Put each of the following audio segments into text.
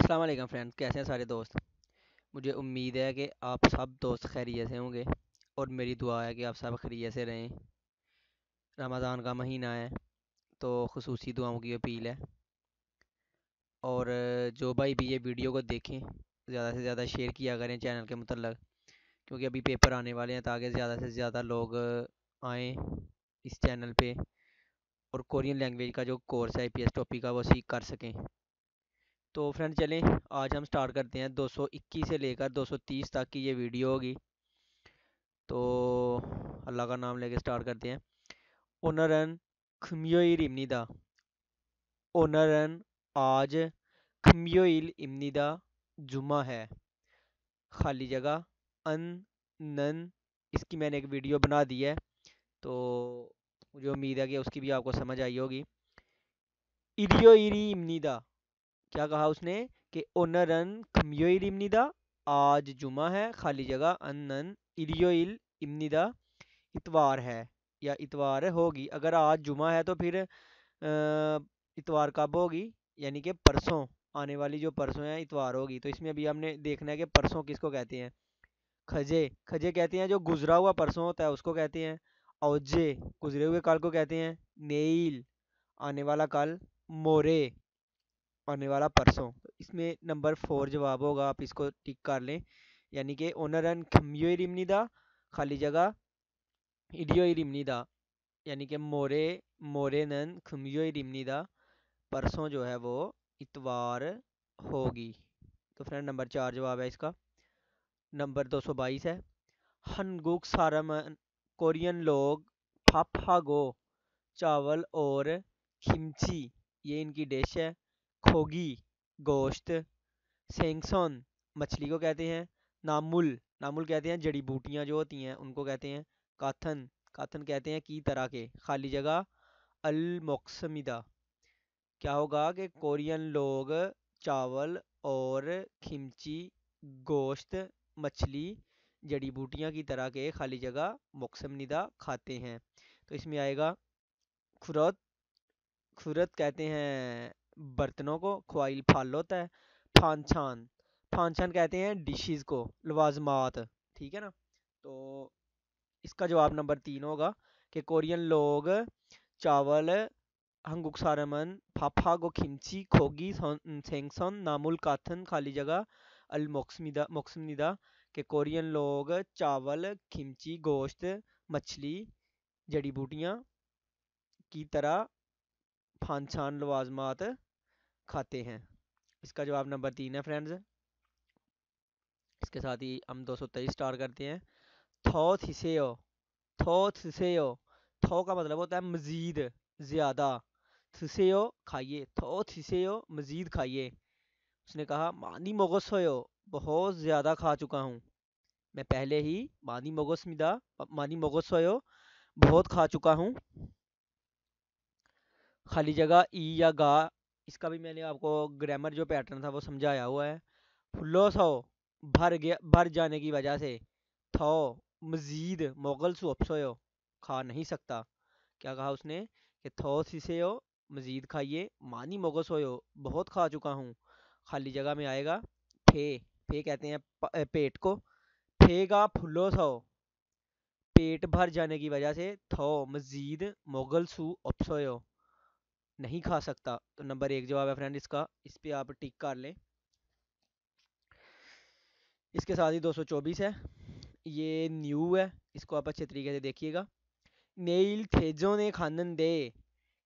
अस्सलाम वालेकुम फ्रेंड्स कैसे हैं सारे दोस्त मुझे उम्मीद है कि आप सब दोस्त खैरियत से होंगे और मेरी दुआ है कि आप सब खैरियत से रहें रमज़ान का महीना है तो खसूसी दुआओं की अपील है और जो भाई भी ये वीडियो को देखें ज़्यादा से ज़्यादा शेयर किया करें चैनल के मतलब क्योंकि अभी पेपर आने वाले हैं ताकि ज़्यादा से ज़्यादा लोग आएँ इस चैनल पर और कोरियन लैंग्वेज का जो कोर्स है आई पी टॉपिक का वो सीख कर सकें तो फ्रेंड चलें आज हम स्टार्ट करते हैं 221 से लेकर 230 तक की ये वीडियो होगी तो अल्लाह का नाम लेके स्टार्ट करते हैं ओनरन खमियोइल इमनीदा ओनरन आज खमियोइल इमनिदा जुमा है खाली जगह अन नन इसकी मैंने एक वीडियो बना दी है तो मुझे उम्मीद है कि उसकी भी आपको समझ आई होगी इरियो इरी इमनिदा क्या कहा उसने कि ओनरन खमियोइल इमनिदा आज जुमा है खाली जगह अनन इलियोइल इमनिदा इतवार है या इतवार होगी अगर आज जुमा है तो फिर इतवार कब होगी यानी कि परसों आने वाली जो परसों है इतवार होगी तो इसमें अभी हमने देखना है कि परसों किसको कहते हैं खजे खजे कहते हैं जो गुजरा हुआ परसों होता है उसको कहते हैं औजे गुजरे हुए काल को कहते हैं नेल आने वाला काल मोरे आने वाला परसों तो इसमें नंबर फोर जवाब होगा आप इसको टिक कर लें यानी कि ओनरन खमियो रिमनी दा खाली जगह इडियो रिमनी दा यानी कि मोरे मोरे नन खमियो रिमनी दा परसों जो है वो इतवार होगी तो फ्रेंड नंबर चार जवाब है इसका नंबर दो सौ बाईस है हनगुक सारम कोरियन लोग फाफागो चावल और खिमची ये इनकी डिश है खोगी गोश्त सेंगसोन मछली को कहते हैं नामुल नामुल कहते हैं जड़ी बूटियाँ जो होती हैं उनको कहते हैं काथन काथन कहते हैं की तरह के खाली जगह अलमोक्समिदा क्या होगा कि कोरियन लोग चावल और खिमची गोश्त मछली जड़ी बूटियाँ की तरह के खाली जगह मोक्समनिदा खाते हैं तो इसमें आएगा खुरत खुरत कहते हैं बर्तनों को ख्वाइल फाल होता है फान छान फान छान कहते हैं डिशेज को लवाजमात ठीक है ना तो इसका जवाब नंबर तीन होगा कि कोरियन लोग चावल हंगुक सारमन फाफा गो खिमची खोगी सेंगसन नामुल काथन खाली जगह अलमोक्समिदा मोक्समिदा के कोरियन लोग चावल खिमची गोश्त मछली जड़ी बूटियाँ की तरह फानसान लवाजमात खाते हैं इसका जवाब नंबर तीन है फ्रेंड्स इसके साथ ही हम दो सौ तेईस स्टार करते हैं थोथ हिसेओ थोथ हिसेओ थो का मतलब होता है मज़ीद ज़्यादा थिसेओ खाइए थोथ हिसेओ मज़ीद खाइए उसने कहा मानी मोगस होयो बहुत ज़्यादा खा चुका हूँ मैं पहले ही मानी मोगस मिदा मानी मोगस होयो बहुत खा चुका हूँ खाली जगह ई या गा इसका भी मैंने आपको ग्रामर जो पैटर्न था वो समझाया हुआ है फुल्लो सो भर गया भर जाने की वजह से थो मज़ीद मोगल मुग़ल सुअपसोयो खा नहीं सकता क्या कहा उसने कि थो हो मज़ीद खाइए मानी मोगल सोयो बहुत खा चुका हूँ खाली जगह में आएगा फे फे कहते हैं पेट को फेगा फुल्लो सो पेट भर जाने की वजह से थो मज़ीद मोगल सू अपसोयो नहीं खा सकता तो नंबर एक जवाब है फ्रेंड इसका इस पर आप टिक कर लें इसके साथ ही 224 है ये न्यू है इसको आप अच्छे तरीके से देखिएगा नेल थेजों ने खानन दे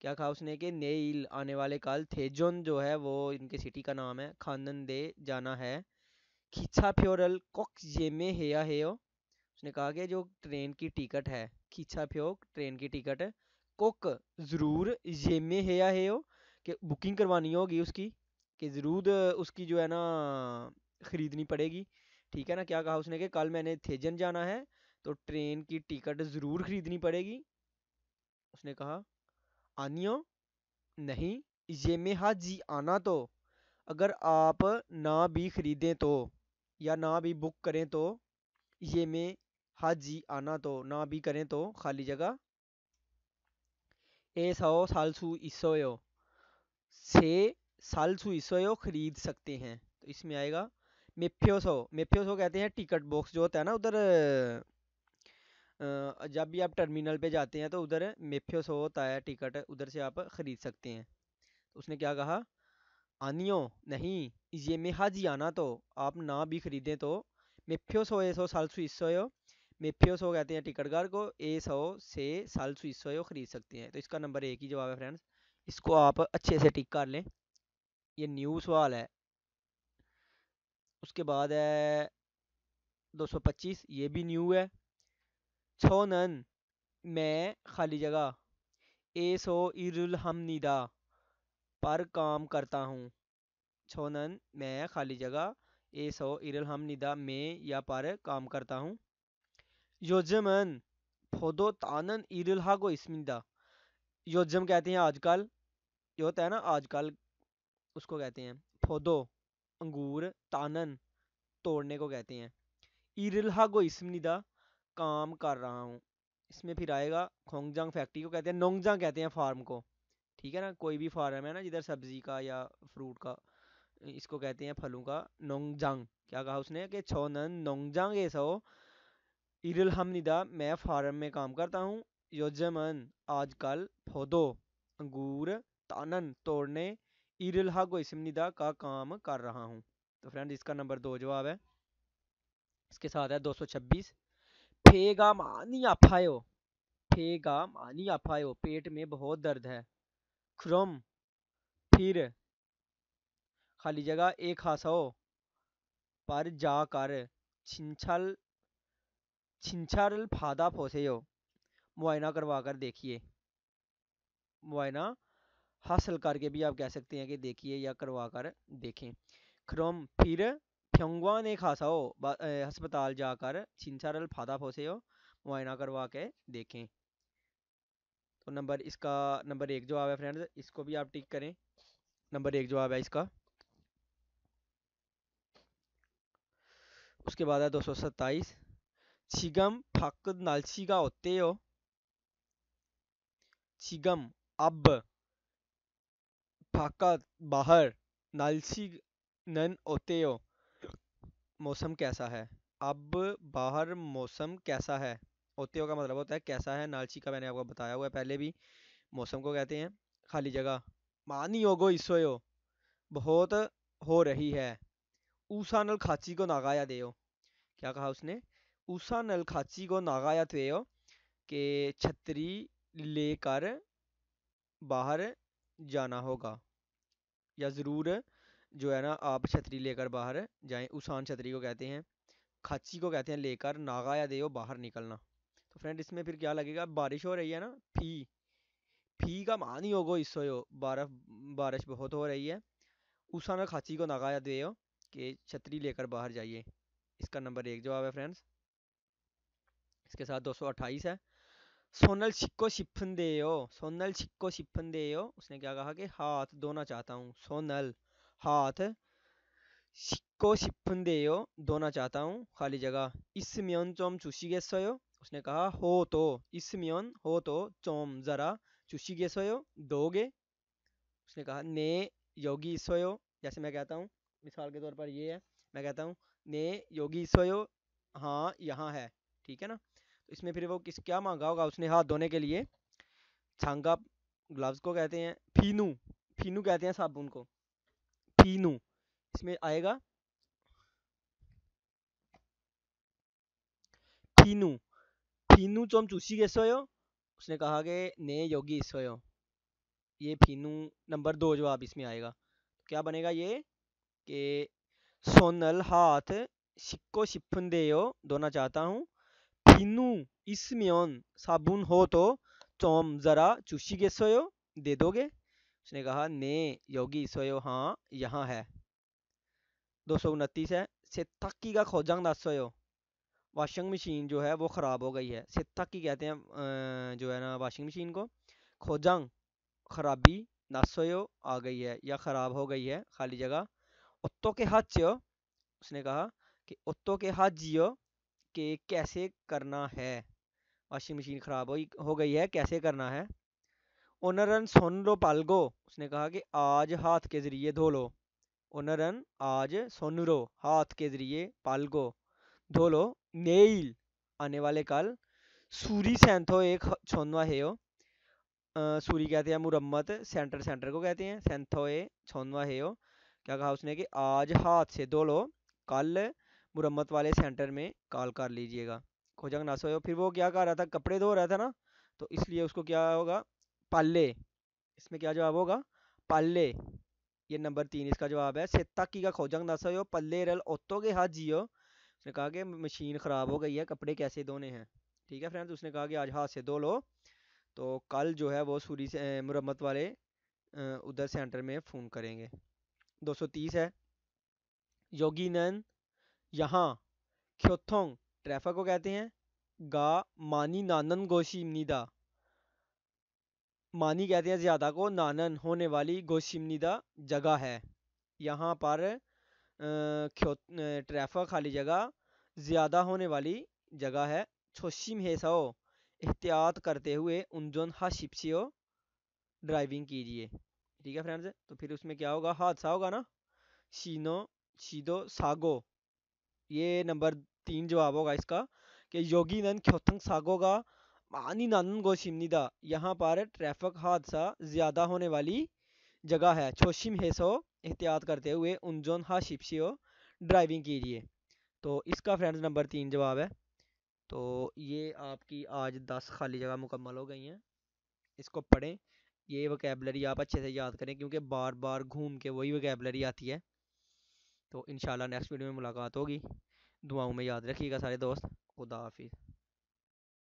क्या कहा उसने कि नेल आने वाले काल थेजोन जो है वो इनके सिटी का नाम है खानन दे जाना है खींचा फ्योरल कॉक्स जेमे हेया हे उसने कहा कि जो ट्रेन की टिकट है खींचा फ्योक ट्रेन की टिकट कुक ज़रूर ये में है या है कि बुकिंग करवानी होगी उसकी कि ज़रूर उसकी जो है ना ख़रीदनी पड़ेगी ठीक है ना क्या कहा उसने कि कल मैंने थेजन जाना है तो ट्रेन की टिकट ज़रूर ख़रीदनी पड़ेगी उसने कहा आनियो नहीं ये में हाँ जी आना तो अगर आप ना भी ख़रीदें तो या ना भी बुक करें तो ये में हाजी आना तो ना भी करें तो खाली जगह 에서 살수 있어요 से 있어요 खरीद सकते हैं तो इसमें आएगा मेफ्योसो मेफ्योसो कहते हैं टिकट बॉक्स जो होता है ना उधर जब भी आप टर्मिनल पे जाते हैं तो उधर मेफ्योसो होता है टिकट उधर से आप ख़रीद सकते हैं तो उसने क्या कहा आनियो नहीं ये में हाजी आना तो आप ना भी ख़रीदें तो मेफ्योसो एसो साल ईसो यो मेफियोस हो कहते हैं टिकटगार को ए सौ से साल सुई सौ खरीद सकते हैं तो इसका नंबर एक ही जवाब है फ्रेंड्स इसको आप अच्छे से टिक कर लें ये न्यू सवाल है उसके बाद है 225 ये भी न्यू है छो नन में खाली जगह ए सो इरुल पर काम करता हूँ नन मैं खाली जगह ए सो इरुल में या पर काम करता हूँ 요즘은 보도 따는 일을 하고 있습니다 요즘 कहते हैं आजकल ये होता है ना आजकल उसको कहते हैं फोदो अंगूर तानन तोड़ने को कहते हैं इरिल्हा गो इसमिदा काम कर रहा हूँ इसमें फिर आएगा खोंगजांग फैक्ट्री को कहते हैं नोंगजांग कहते हैं फार्म को ठीक है ना कोई भी फार्म है ना जिधर सब्जी का या फ्रूट का इसको कहते हैं फलों का नोंगजांग क्या कहा उसने कि छोनन नोंगजांग ऐसा हो इरल हमनिदा मैं फार्म में काम करता हूँ योजमन आजकल फोदो अंगूर तानन तोड़ने इरल हागो इसमनिदा का काम कर रहा हूँ तो फ्रेंड इसका नंबर दो जवाब है इसके साथ है 226 फेगा मानी आफायो फेगा मानी आफायो पेट में बहुत दर्द है क्रम फिर खाली जगह एक हंसाओ पर जा कर छिंछल छिंछारल फादा फोसेयो मुआयना करवा कर देखिए मुआयना हासिल करके भी आप कह सकते हैं कि देखिए या करवा कर देखें क्रोम फिर फ्योंगवा ने खासा हो अस्पताल जाकर रल फादा फोसेयो मुआयना करवा के देखें तो नंबर इसका नंबर एक जवाब है फ्रेंड्स इसको भी आप टिक करें नंबर एक जवाब है इसका उसके बाद है दो सौ सत्ताईस 지금 밖은 날씨가 어때요? 지금 अब 바깥 बाहर 날씨는 어때요? मौसम कैसा है अब बाहर मौसम कैसा है ओतियो का मतलब होता है कैसा है नालची का मैंने आपको बताया हुआ है पहले भी मौसम को कहते हैं खाली जगह मानी योगो इसोयो बहुत हो रही है ऊसा नल खाची को नागाया दे क्या कहा उसने नल खाची को 나가야 돼요. के छतरी लेकर बाहर जाना होगा या ज़रूर जो है ना आप छतरी लेकर बाहर जाएं उसान छतरी को कहते हैं खाची को कहते हैं लेकर नागा दे बाहर निकलना तो फ्रेंड इसमें फिर क्या लगेगा बारिश हो रही है ना फी फी का ही होगो इसो इस बारफ बारिश बहुत हो रही है ने खाची को नागाया दे के छतरी लेकर बाहर जाइए इसका नंबर एक जवाब है फ्रेंड्स इसके साथ 228 है सोनल सिक्को सिफन दे सोनल सिक्को सिफन दे उसने क्या कहा कि हाथ दोना चाहता हूँ सोनल हाथ सिक्को सिफन दे दोना चाहता हूँ खाली जगह इस इसमियन चोम चूसी गैस हो उसने कहा हो तो इस इसमियन हो तो चोम जरा चूसी गैस हो दोगे उसने कहा ने योगी इसोयो जैसे मैं कहता हूँ मिसाल के तौर पर ये है मैं कहता हूँ ने योगी इसोयो हाँ यहाँ है ठीक है ना इसमें फिर वो किस क्या मांगा होगा उसने हाथ धोने के लिए छांगा ग्लव्स को कहते हैं फीनू फीनू कहते हैं साबुन को फीनू इसमें आएगा फीनू फीनू चोम चूसी कैसे हो उसने कहा कि ने योगी इसो ये फीनू नंबर दो जवाब इसमें आएगा तो क्या बनेगा ये कि सोनल हाथ सिक्को सिफन दे दोना चाहता हूँ 비누 있으면 사분 호도 좀 जरा 주시겠어요? 내도게? दोगे उसने कहा ने योगी इसोयो हाँ यहाँ है दो सौ उनतीस है सेत्थाकी का खोजंग दासोयो वाशिंग मशीन जो है वो ख़राब हो गई है सेत्थाकी कहते हैं जो है ना वाशिंग मशीन को खोजंग खराबी दासोयो आ गई है या ख़राब हो गई है खाली जगह उत्तो के हाथ जियो उसने कहा कि उत्तो के हाथ जियो के कैसे करना है वॉशिंग मशीन ख़राब हो हो गई है कैसे करना है ओनरन सोन लो पालगो उसने कहा कि आज हाथ के ज़रिए धो लो ओनरन आज सुन रो हाथ के ज़रिए पालगो धो लो नेल आने वाले कल सूरी सेंथो एक छोनवा है सूरी कहते हैं मुरम्मत सेंटर सेंटर को कहते हैं सेंथो ए छोनवा है हो क्या कहा उसने कि आज हाथ से धो लो कल मुरम्मत वाले सेंटर में कॉल कर लीजिएगा खोजंग ना सोयो फिर वो क्या कर रहा था कपड़े धो रहा था ना तो इसलिए उसको क्या होगा पाले इसमें क्या जवाब होगा पाले ये नंबर तीन इसका जवाब है की का खोजंग ना सोयो पल्ले रल ओतो के हाथ जियो उसने कहा कि मशीन ख़राब हो गई है कपड़े कैसे धोने हैं ठीक है फ्रेंड उसने कहा कि आज हाथ से धो लो तो कल जो है वो सूरी से मुरम्मत वाले उधर सेंटर में फ़ोन करेंगे 230 है योगी नंद यहाँ ख्योथोंग ट्रैफा को कहते हैं गा मानी नानन गोशिमनीदा मानी कहते हैं ज़्यादा को नानन होने वाली गोशिमनिदा जगह है यहाँ पर ट्रैफा खाली जगह ज़्यादा होने वाली जगह है छोशिम हेसाओ एहतियात करते हुए उनजोन हाशिपसियो ड्राइविंग कीजिए ठीक है फ्रेंड्स तो फिर उसमें क्या होगा हादसा होगा ना शीनो शीदो सागो ये नंबर तीन जवाब होगा इसका कि योगी नंद ख्योथंग सागोगा मानी नानन गोशिमनिदा यहाँ पर ट्रैफिक हादसा ज़्यादा होने वाली जगह है छोशिम हेसो एहतियात करते हुए उनजोन हा शिपशियो ड्राइविंग कीजिए तो इसका फ्रेंड्स नंबर तीन जवाब है तो ये आपकी आज दस खाली जगह मुकम्मल हो गई हैं इसको पढ़ें ये वकेबलरी आप अच्छे से याद करें क्योंकि बार बार घूम के वही वकेबलरी आती है तो इन नेक्स्ट वीडियो में मुलाकात होगी दुआओं में याद रखिएगा सारे दोस्त खुदा हाफिज़